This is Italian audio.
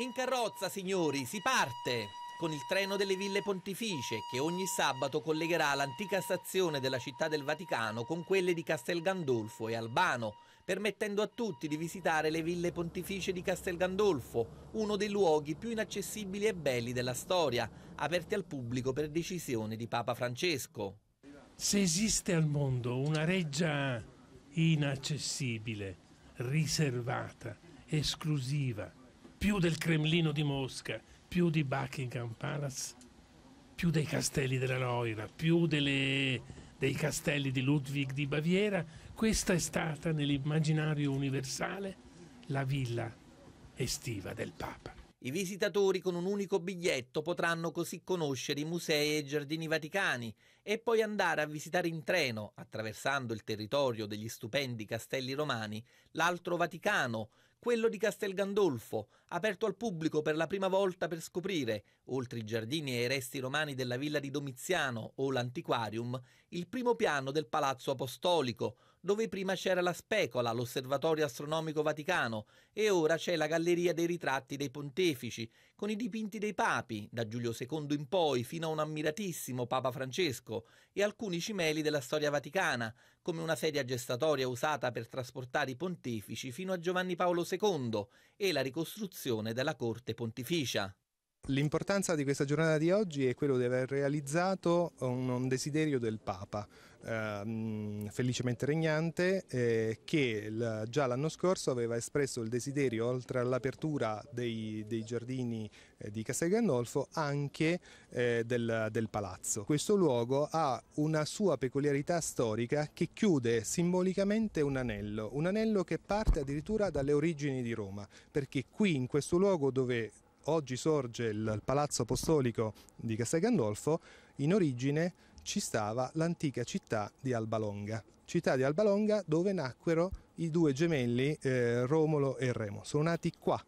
In carrozza, signori, si parte con il treno delle ville pontificie che ogni sabato collegherà l'antica stazione della città del Vaticano con quelle di Castel Gandolfo e Albano, permettendo a tutti di visitare le ville pontificie di Castel Gandolfo, uno dei luoghi più inaccessibili e belli della storia, aperti al pubblico per decisione di Papa Francesco. Se esiste al mondo una reggia inaccessibile, riservata, esclusiva, più del Cremlino di Mosca, più di Buckingham Palace, più dei castelli della Loira, più delle, dei castelli di Ludwig di Baviera, questa è stata nell'immaginario universale la villa estiva del Papa. I visitatori con un unico biglietto potranno così conoscere i musei e i giardini vaticani e poi andare a visitare in treno, attraversando il territorio degli stupendi castelli romani, l'altro Vaticano, quello di Castel Gandolfo, aperto al pubblico per la prima volta per scoprire, oltre i giardini e i resti romani della villa di Domiziano o l'antiquarium, il primo piano del Palazzo Apostolico, dove prima c'era la Specola, l'Osservatorio Astronomico Vaticano, e ora c'è la Galleria dei ritratti dei pontefici, con i dipinti dei papi, da Giulio II in poi fino a un ammiratissimo Papa Francesco, e alcuni cimeli della storia vaticana, come una sedia gestatoria usata per trasportare i pontefici fino a Giovanni Paolo II. II e la ricostruzione della corte pontificia. L'importanza di questa giornata di oggi è quello di aver realizzato un, desiderio del Papa, ehm, felicemente regnante, eh, che la, già l'anno scorso aveva espresso il desiderio, oltre all'apertura dei, dei, giardini eh, di Castel Gandolfo, anche eh, del, del palazzo. Questo luogo ha una sua peculiarità storica che chiude simbolicamente un anello, un anello che parte addirittura dalle origini di Roma, perché qui in questo luogo dove oggi sorge il Palazzo Apostolico di Castel Gandolfo, in origine ci stava l'antica città di Albalonga, città di Albalonga dove nacquero i due gemelli eh, Romolo e Remo. Sono nati qua,